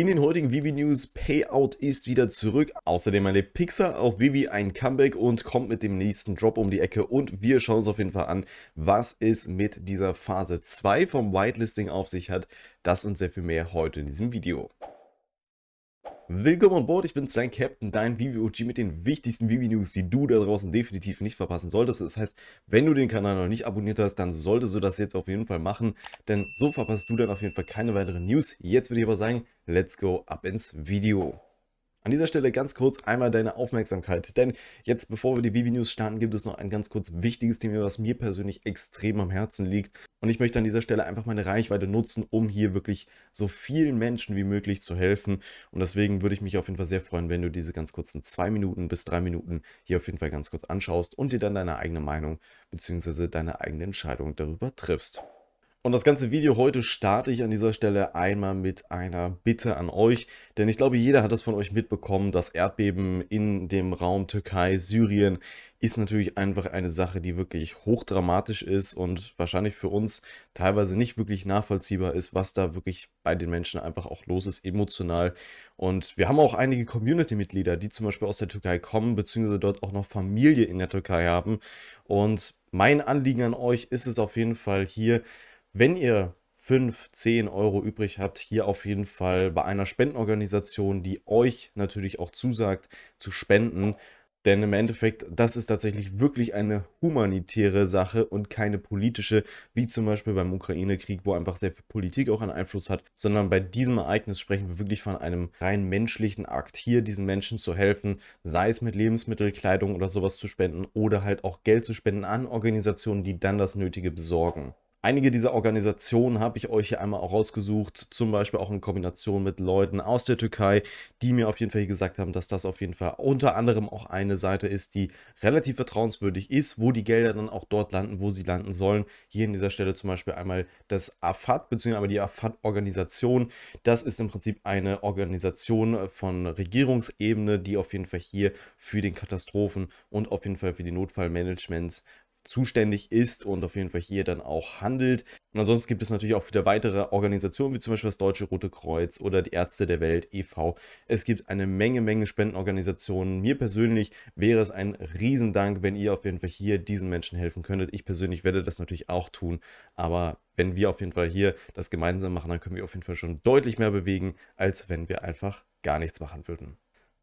In den heutigen Vivi News, Payout ist wieder zurück. Außerdem eine Pixar auf Vivi ein Comeback und kommt mit dem nächsten Drop um die Ecke. Und wir schauen uns auf jeden Fall an, was es mit dieser Phase 2 vom Whitelisting auf sich hat. Das und sehr viel mehr heute in diesem Video. Willkommen an Bord, ich bin sein Captain, dein VVOG mit den wichtigsten VV-News, die du da draußen definitiv nicht verpassen solltest. Das heißt, wenn du den Kanal noch nicht abonniert hast, dann solltest du das jetzt auf jeden Fall machen, denn so verpasst du dann auf jeden Fall keine weiteren News. Jetzt würde ich aber sagen, let's go ab ins Video. An dieser Stelle ganz kurz einmal deine Aufmerksamkeit, denn jetzt, bevor wir die Vivi News starten, gibt es noch ein ganz kurz wichtiges Thema, was mir persönlich extrem am Herzen liegt. Und ich möchte an dieser Stelle einfach meine Reichweite nutzen, um hier wirklich so vielen Menschen wie möglich zu helfen. Und deswegen würde ich mich auf jeden Fall sehr freuen, wenn du diese ganz kurzen zwei Minuten bis drei Minuten hier auf jeden Fall ganz kurz anschaust und dir dann deine eigene Meinung bzw. deine eigene Entscheidung darüber triffst. Und das ganze Video heute starte ich an dieser Stelle einmal mit einer Bitte an euch, denn ich glaube, jeder hat es von euch mitbekommen, das Erdbeben in dem Raum Türkei, Syrien ist natürlich einfach eine Sache, die wirklich hochdramatisch ist und wahrscheinlich für uns teilweise nicht wirklich nachvollziehbar ist, was da wirklich bei den Menschen einfach auch los ist, emotional. Und wir haben auch einige Community-Mitglieder, die zum Beispiel aus der Türkei kommen, beziehungsweise dort auch noch Familie in der Türkei haben. Und mein Anliegen an euch ist es auf jeden Fall hier, wenn ihr 5, 10 Euro übrig habt, hier auf jeden Fall bei einer Spendenorganisation, die euch natürlich auch zusagt, zu spenden. Denn im Endeffekt, das ist tatsächlich wirklich eine humanitäre Sache und keine politische, wie zum Beispiel beim Ukraine-Krieg, wo einfach sehr viel Politik auch einen Einfluss hat, sondern bei diesem Ereignis sprechen wir wirklich von einem rein menschlichen Akt, hier diesen Menschen zu helfen, sei es mit Lebensmittel, Kleidung oder sowas zu spenden oder halt auch Geld zu spenden an Organisationen, die dann das Nötige besorgen. Einige dieser Organisationen habe ich euch hier einmal auch rausgesucht, zum Beispiel auch in Kombination mit Leuten aus der Türkei, die mir auf jeden Fall gesagt haben, dass das auf jeden Fall unter anderem auch eine Seite ist, die relativ vertrauenswürdig ist, wo die Gelder dann auch dort landen, wo sie landen sollen. Hier in dieser Stelle zum Beispiel einmal das AFAD, beziehungsweise die AFAD-Organisation. Das ist im Prinzip eine Organisation von Regierungsebene, die auf jeden Fall hier für den Katastrophen und auf jeden Fall für die Notfallmanagements zuständig ist und auf jeden Fall hier dann auch handelt. Und ansonsten gibt es natürlich auch wieder weitere Organisationen, wie zum Beispiel das Deutsche Rote Kreuz oder die Ärzte der Welt e.V. Es gibt eine Menge, Menge Spendenorganisationen. Mir persönlich wäre es ein Riesendank, wenn ihr auf jeden Fall hier diesen Menschen helfen könntet. Ich persönlich werde das natürlich auch tun, aber wenn wir auf jeden Fall hier das gemeinsam machen, dann können wir auf jeden Fall schon deutlich mehr bewegen, als wenn wir einfach gar nichts machen würden.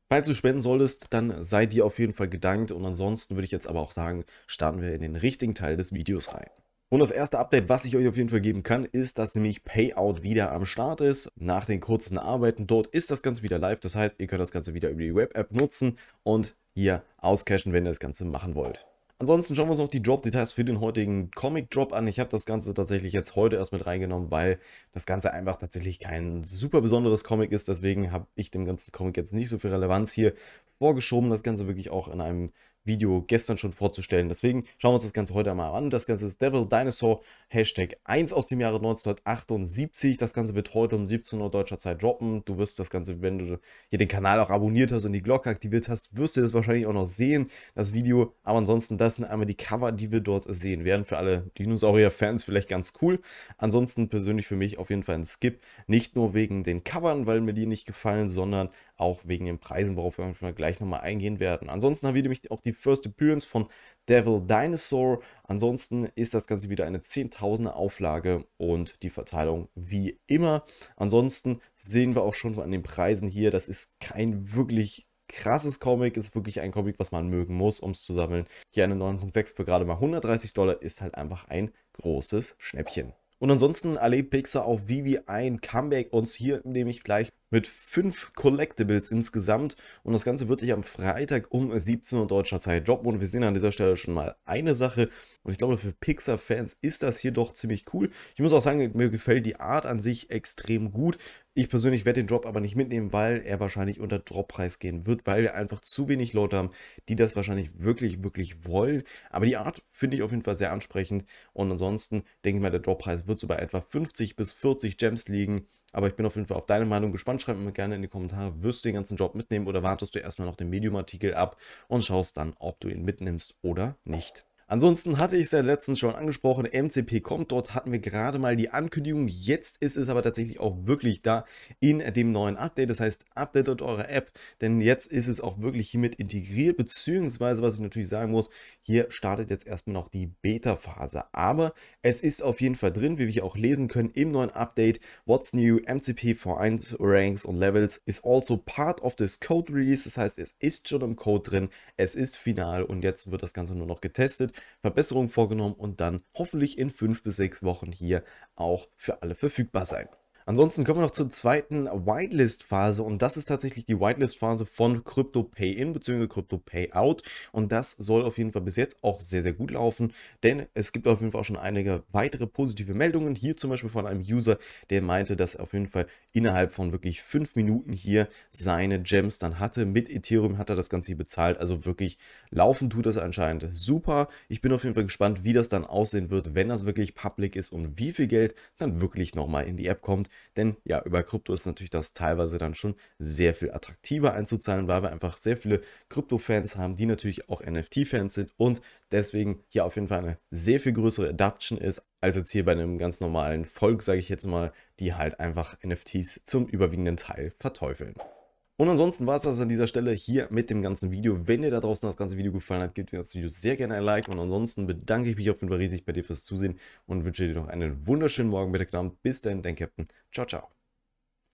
Falls du spenden solltest, dann sei dir auf jeden Fall gedankt und ansonsten würde ich jetzt aber auch sagen, starten wir in den richtigen Teil des Videos rein. Und das erste Update, was ich euch auf jeden Fall geben kann, ist, dass nämlich Payout wieder am Start ist. Nach den kurzen Arbeiten dort ist das Ganze wieder live. Das heißt, ihr könnt das Ganze wieder über die Web-App nutzen und hier auscashen, wenn ihr das Ganze machen wollt. Ansonsten schauen wir uns noch die Drop-Details für den heutigen Comic-Drop an. Ich habe das Ganze tatsächlich jetzt heute erst mit reingenommen, weil das Ganze einfach tatsächlich kein super besonderes Comic ist. Deswegen habe ich dem ganzen Comic jetzt nicht so viel Relevanz hier vorgeschoben. Das Ganze wirklich auch in einem Video gestern schon vorzustellen. Deswegen schauen wir uns das Ganze heute einmal an. Das Ganze ist Devil Dinosaur Hashtag 1 aus dem Jahre 1978. Das Ganze wird heute um 17 Uhr deutscher Zeit droppen. Du wirst das Ganze, wenn du hier den Kanal auch abonniert hast und die Glocke aktiviert hast, wirst du das wahrscheinlich auch noch sehen, das Video. Aber ansonsten, das sind einmal die Cover, die wir dort sehen werden. Für alle Dinosaurier-Fans vielleicht ganz cool. Ansonsten persönlich für mich auf jeden Fall ein Skip. Nicht nur wegen den Covern, weil mir die nicht gefallen, sondern auch wegen den Preisen, worauf wir gleich nochmal eingehen werden. Ansonsten habe ich nämlich auch die First Appearance von Devil Dinosaur. Ansonsten ist das Ganze wieder eine 10.000er Auflage und die Verteilung wie immer. Ansonsten sehen wir auch schon an den Preisen hier, das ist kein wirklich krasses Comic, ist wirklich ein Comic, was man mögen muss, um es zu sammeln. Hier eine 9.6 für gerade mal 130 Dollar ist halt einfach ein großes Schnäppchen. Und ansonsten erlebt Pixar auch Vivi ein Comeback und hier nehme ich gleich mit fünf Collectibles insgesamt. Und das Ganze wird dich am Freitag um 17 Uhr deutscher Zeit droppen. Und wir sehen an dieser Stelle schon mal eine Sache. Und ich glaube, für Pixar-Fans ist das hier doch ziemlich cool. Ich muss auch sagen, mir gefällt die Art an sich extrem gut. Ich persönlich werde den Drop aber nicht mitnehmen, weil er wahrscheinlich unter Droppreis gehen wird, weil wir einfach zu wenig Leute haben, die das wahrscheinlich wirklich, wirklich wollen. Aber die Art finde ich auf jeden Fall sehr ansprechend. Und ansonsten denke ich mal, der Droppreis wird so bei etwa 50 bis 40 Gems liegen. Aber ich bin auf jeden Fall auf deine Meinung gespannt. Schreib mir gerne in die Kommentare, wirst du den ganzen Job mitnehmen oder wartest du erstmal noch den Medium-Artikel ab und schaust dann, ob du ihn mitnimmst oder nicht. Ansonsten hatte ich es ja letztens schon angesprochen, MCP kommt, dort hatten wir gerade mal die Ankündigung, jetzt ist es aber tatsächlich auch wirklich da in dem neuen Update, das heißt updatet eure App, denn jetzt ist es auch wirklich hiermit integriert, beziehungsweise was ich natürlich sagen muss, hier startet jetzt erstmal noch die Beta-Phase, aber es ist auf jeden Fall drin, wie wir auch lesen können im neuen Update, What's New, MCP v 1 Ranks und Levels ist also part of this Code Release, das heißt es ist schon im Code drin, es ist final und jetzt wird das Ganze nur noch getestet Verbesserungen vorgenommen und dann hoffentlich in fünf bis sechs Wochen hier auch für alle verfügbar sein. Ansonsten kommen wir noch zur zweiten Whitelist-Phase und das ist tatsächlich die Whitelist-Phase von Crypto Pay-In bzw. Crypto Pay-Out und das soll auf jeden Fall bis jetzt auch sehr, sehr gut laufen, denn es gibt auf jeden Fall auch schon einige weitere positive Meldungen. Hier zum Beispiel von einem User, der meinte, dass er auf jeden Fall innerhalb von wirklich fünf Minuten hier seine Gems dann hatte. Mit Ethereum hat er das Ganze hier bezahlt, also wirklich laufen tut das anscheinend super. Ich bin auf jeden Fall gespannt, wie das dann aussehen wird, wenn das wirklich public ist und wie viel Geld dann wirklich nochmal in die App kommt. Denn ja, über Krypto ist natürlich das teilweise dann schon sehr viel attraktiver einzuzahlen, weil wir einfach sehr viele Krypto-Fans haben, die natürlich auch NFT-Fans sind und deswegen hier auf jeden Fall eine sehr viel größere Adaption ist, als jetzt hier bei einem ganz normalen Volk, sage ich jetzt mal, die halt einfach NFTs zum überwiegenden Teil verteufeln. Und ansonsten war es das an dieser Stelle hier mit dem ganzen Video. Wenn dir da draußen das ganze Video gefallen hat, gebt mir das Video sehr gerne ein Like. Und ansonsten bedanke ich mich auf jeden Fall riesig bei dir fürs Zusehen und wünsche dir noch einen wunderschönen Morgen, Mittag, Abend. Bis dahin, dein Captain. Ciao, ciao.